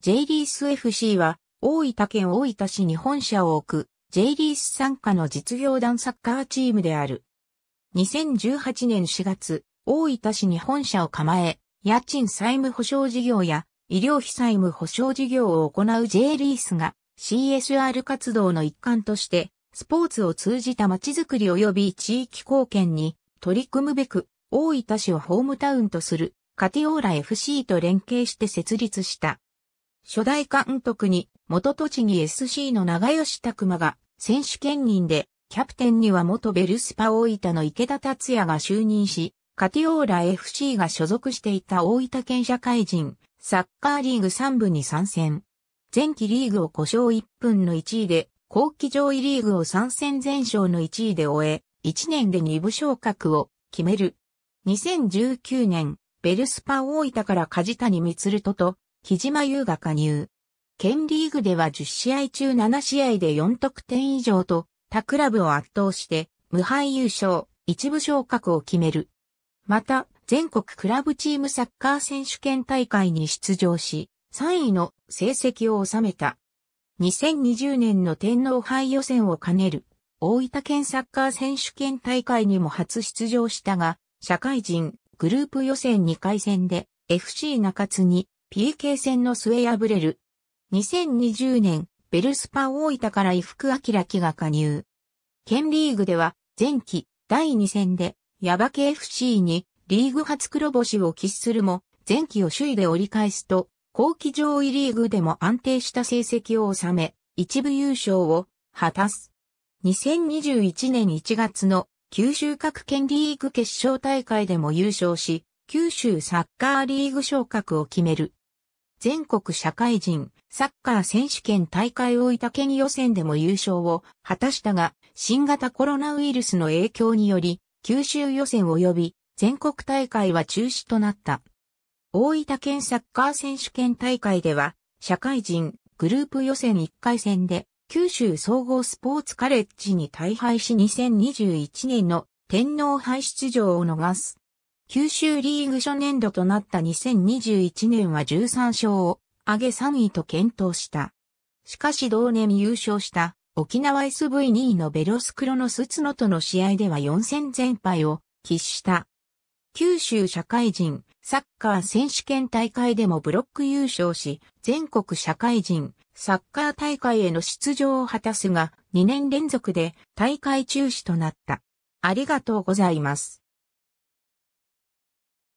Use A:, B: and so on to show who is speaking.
A: J リース FC は、大分県大分市に本社を置く、J リース参加の実業団サッカーチームである。2018年4月、大分市に本社を構え、家賃債務保証事業や医療費債務保証事業を行う J リースが CSR 活動の一環として、スポーツを通じた街づくり及び地域貢献に取り組むべく、大分市をホームタウンとするカティオーラ FC と連携して設立した。初代監督に元栃木 SC の長吉拓馬が選手兼任で、キャプテンには元ベルスパ大分の池田達也が就任し、カティオーラ FC が所属していた大分県社会人、サッカーリーグ3部に参戦。前期リーグを故障1分の1位で、後期上位リーグを参戦全勝の1位で終え、1年で2部昇格を決める。2019年、ベルスパ大分から梶谷光人と木島優が加入。県リーグでは10試合中7試合で4得点以上と、他クラブを圧倒して、無敗優勝、一部昇格を決める。また、全国クラブチームサッカー選手権大会に出場し、3位の成績を収めた。2020年の天皇杯予選を兼ねる、大分県サッカー選手権大会にも初出場したが、社会人、グループ予選2回戦で、FC 中津に PK 戦の末敗れる。2020年、ベルスパ大分から伊福明木が加入。県リーグでは、前期第2戦で、矢場ケ f c にリーグ初黒星を喫するも、前期を首位で折り返すと、後期上位リーグでも安定した成績を収め、一部優勝を果たす。2021年1月の九州各県リーグ決勝大会でも優勝し、九州サッカーリーグ昇格を決める。全国社会人サッカー選手権大会大分県予選でも優勝を果たしたが、新型コロナウイルスの影響により、九州予選及び全国大会は中止となった。大分県サッカー選手権大会では、社会人グループ予選1回戦で、九州総合スポーツカレッジに大敗し2021年の天皇杯出場を逃す。九州リーグ初年度となった2021年は13勝を上げ3位と検討した。しかし同年優勝した沖縄 SV2 位のベロスクロノスツノとの試合では4戦全敗を喫した。九州社会人サッカー選手権大会でもブロック優勝し、全国社会人サッカー大会への出場を果たすが、2年連続で大会中止となった。ありがとうございます。